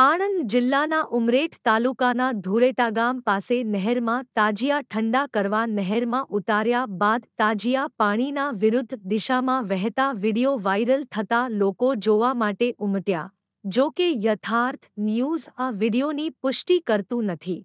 આણંદ જિલ્લાના ઉમરેઠ તાલુકાના ધૂરેટા ગામ પાસે નહેરમાં તાજિયા ઠંડા કરવા નહેરમાં ઉતાર્યા બાદ તાજિયા પાણીના વિરુદ્ધ દિશામાં વહેતા વિડિયો વાયરલ થતા લોકો જોવા માટે ઉમટ્યા જો કે યથાર્થ ન્યૂઝ આ વિડિયોની પુષ્ટિ કરતું નથી